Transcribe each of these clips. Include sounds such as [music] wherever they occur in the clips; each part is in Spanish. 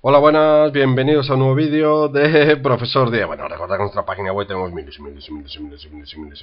Hola, buenas, bienvenidos a un nuevo vídeo de [laughs] Profesor Día. Bueno, recordad que en nuestra página web tenemos miles y miles y miles y miles y miles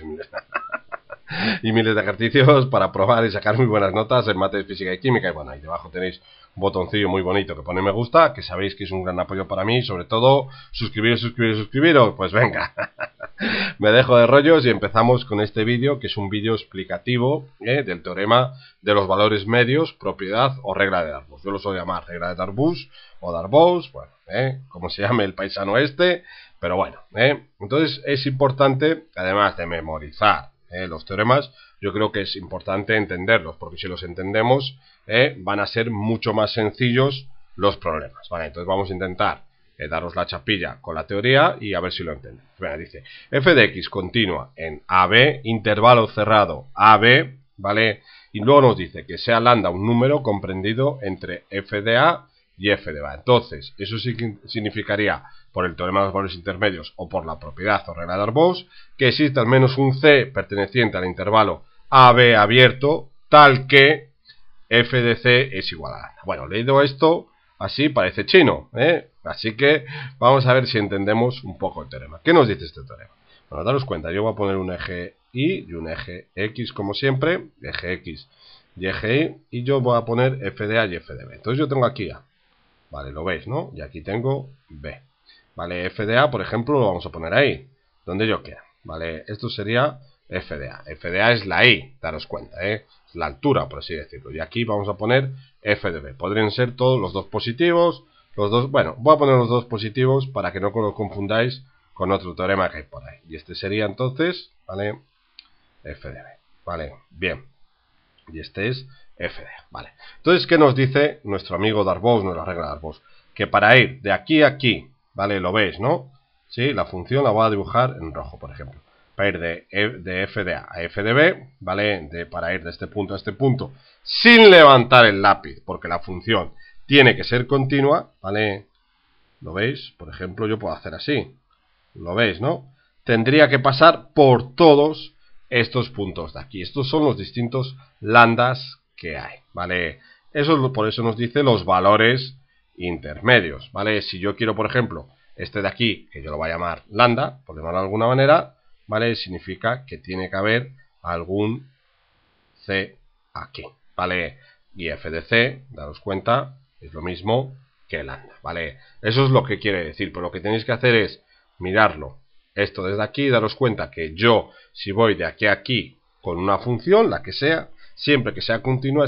y miles, [laughs] de ejercicios para probar y sacar muy buenas notas en mates, física y química. Y bueno, ahí debajo tenéis un botoncillo muy bonito que pone me gusta, que sabéis que es un gran apoyo para mí. Sobre todo, suscribiros, suscribiros, suscribiros. Pues venga. [laughs] [laughs] me dejo de rollos y empezamos con este vídeo, que es un vídeo explicativo eh, del teorema de los valores medios, propiedad o regla de Darbus. Yo lo suelo llamar regla de Darbus o Darbus, bueno, ¿eh? como se llame el paisano este, pero bueno. ¿eh? Entonces es importante, además de memorizar eh, los teoremas, yo creo que es importante entenderlos, porque si los entendemos eh, van a ser mucho más sencillos los problemas. Vale, entonces vamos a intentar eh, daros la chapilla con la teoría y a ver si lo entendéis. Bueno, dice f de x continua en AB, intervalo cerrado AB, ¿vale? Y luego nos dice que sea lambda un número comprendido entre f de A y f de B. Entonces, eso significaría, por el teorema de los valores intermedios o por la propiedad o regla de Arbós, que existe al menos un C perteneciente al intervalo AB abierto, tal que f de C es igual a lambda. Bueno, leído esto, Así parece chino, ¿eh? Así que vamos a ver si entendemos un poco el teorema. ¿Qué nos dice este teorema? Bueno, daros cuenta, yo voy a poner un eje Y y un eje X como siempre, eje X y eje Y, y yo voy a poner f de A y f de B. Entonces yo tengo aquí A, vale, lo veis, ¿no? Y aquí tengo B, vale, f de A, por ejemplo, lo vamos a poner ahí, donde yo quiera, vale, esto sería f de A, f de A es la Y, daros cuenta, ¿eh? la altura, por así decirlo, y aquí vamos a poner FDB. Podrían ser todos los dos positivos, los dos, bueno, voy a poner los dos positivos para que no os confundáis con otro teorema que hay por ahí. Y este sería entonces, ¿vale? FDB, ¿vale? Bien. Y este es FD, ¿vale? Entonces, ¿qué nos dice nuestro amigo nos nuestra regla Darboz? Que para ir de aquí a aquí, ¿vale? Lo veis, ¿no? Sí, la función la voy a dibujar en rojo, por ejemplo para ir de, e, de A a B, ¿vale? De, para ir de este punto a este punto sin levantar el lápiz, porque la función tiene que ser continua, ¿vale? ¿Lo veis? Por ejemplo, yo puedo hacer así. ¿Lo veis, no? Tendría que pasar por todos estos puntos de aquí. Estos son los distintos lambdas que hay, ¿vale? Eso es por eso nos dice los valores intermedios, ¿vale? Si yo quiero, por ejemplo, este de aquí, que yo lo voy a llamar lambda, por llamarlo de alguna manera, ¿vale? Significa que tiene que haber algún C aquí, ¿vale? Y C, daros cuenta, es lo mismo que anda ¿vale? Eso es lo que quiere decir, por lo que tenéis que hacer es mirarlo esto desde aquí daros cuenta que yo, si voy de aquí a aquí con una función, la que sea, siempre que sea continua,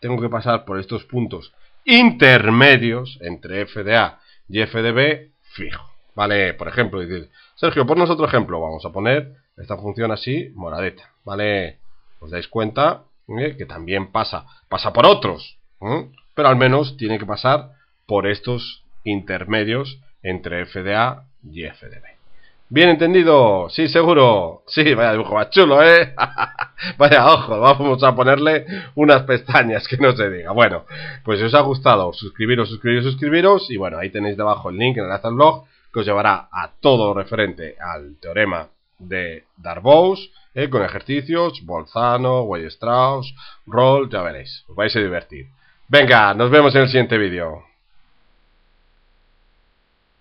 tengo que pasar por estos puntos intermedios entre f de A y f de B fijo. Vale, por ejemplo, decir Sergio, por otro ejemplo. Vamos a poner esta función así, moradeta. Vale, os dais cuenta ¿eh? que también pasa. Pasa por otros, ¿eh? pero al menos tiene que pasar por estos intermedios entre FDA y FDB. Bien entendido, sí, seguro. Sí, vaya dibujo más chulo, ¿eh? [laughs] vaya ojo, vamos a ponerle unas pestañas que no se diga. Bueno, pues si os ha gustado, suscribiros, suscribiros, suscribiros. Y bueno, ahí tenéis debajo el link en el blog que os llevará a todo referente al teorema de Darboux, eh, con ejercicios, Bolzano, Strauss, Roll, ya veréis, os vais a divertir. Venga, nos vemos en el siguiente vídeo.